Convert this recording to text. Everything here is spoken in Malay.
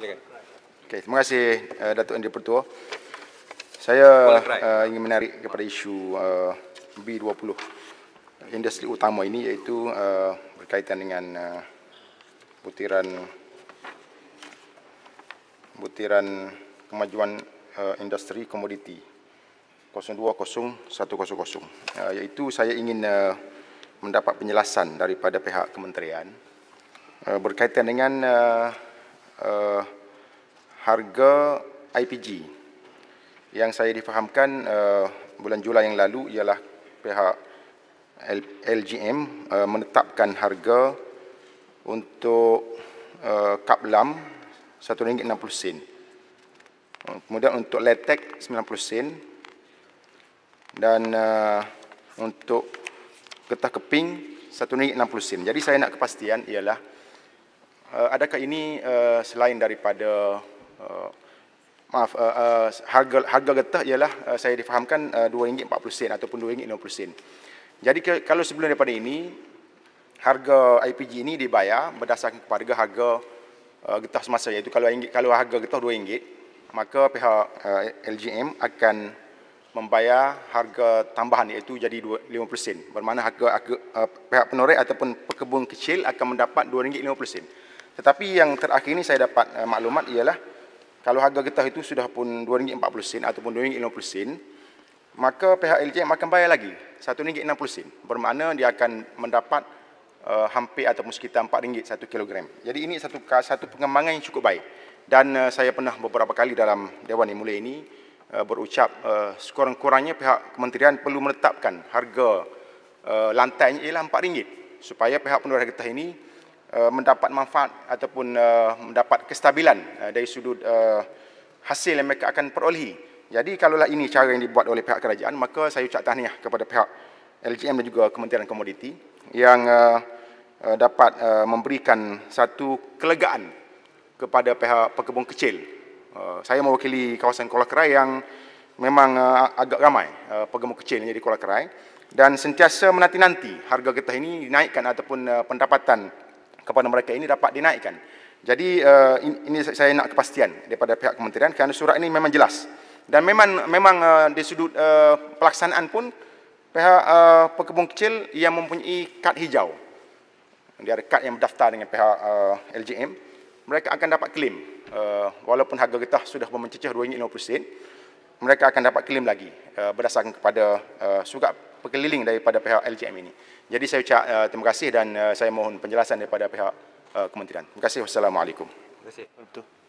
Okay, terima kasih uh, Datuk Andi Pertua. Saya uh, ingin menarik kepada isu eh, uh, B20 industri utama ini iaitu uh, berkaitan dengan uh, butiran butiran kemajuan uh, industri komoditi 020100 uh, iaitu saya ingin uh, mendapat penjelasan daripada pihak kementerian uh, berkaitan dengan uh, uh, harga IPG. Yang saya difahamkan uh, bulan Julai yang lalu ialah pihak L- LGM uh, eh, menetapkan harga untuk uh, kap lam RM1.60. Uh, kemudian untuk latex RM90 dan uh, untuk getah keping RM1.60. Jadi saya nak kepastian ialah uh, adakah ini uh, selain daripada uh, maaf uh, uh, harga harga getah ialah uh, saya difahamkan uh, RM2.40 ataupun RM2.50. Jadi ke, kalau sebelum daripada ini harga IPG ini dibayar berdasarkan kepada harga uh, getah semasa iaitu kalau ringgit, kalau harga getah RM2 maka pihak uh, LGM akan membayar harga tambahan iaitu jadi 2.50 sen bermakna harga, harga uh, pihak penorek ataupun pekebun kecil akan mendapat RM2.50 tetapi yang terakhir ini saya dapat uh, maklumat ialah kalau harga getah itu sudah pun RM2.40 ataupun RM2.50 maka pihak LJM akan bayar lagi RM1.60 bermakna dia akan mendapat uh, hampir atau sekitar RM4 satu kilogram. Jadi ini satu satu pengembangan yang cukup baik. Dan uh, saya pernah beberapa kali dalam Dewan yang mulai ini uh, berucap uh, sekurang-kurangnya pihak kementerian perlu menetapkan harga uh, lantainya ialah RM4 supaya pihak penduduk getah ini Uh, mendapat manfaat ataupun uh, mendapat kestabilan uh, dari sudut uh, hasil yang mereka akan perolehi. Jadi kalaulah ini cara yang dibuat oleh pihak kerajaan, maka saya ucap tahniah kepada pihak LGM dan juga Kementerian Komoditi yang uh, uh, dapat uh, memberikan satu kelegaan kepada pihak pekebun kecil. Uh, saya mewakili kawasan Kuala Kerai yang memang uh, agak ramai uh, pekebun kecil di Kuala Kerai dan sentiasa menanti-nanti harga getah ini dinaikkan ataupun uh, pendapatan kepada mereka ini dapat dinaikkan. Jadi uh, ini saya nak kepastian daripada pihak kementerian kerana surat ini memang jelas dan memang memang uh, di sudut uh, pelaksanaan pun pihak uh, pekebun kecil yang mempunyai kad hijau dia ada kad yang berdaftar dengan pihak uh, LGM mereka akan dapat klaim uh, walaupun harga getah sudah mencecah 2.50 sen mereka akan dapat claim lagi uh, berdasarkan kepada uh, surat perkeliling daripada pihak LGM ini. Jadi saya ucap uh, terima kasih dan uh, saya mohon penjelasan daripada pihak uh, kementerian. Terima kasih. Wassalamualaikum. Terima kasih. Betul.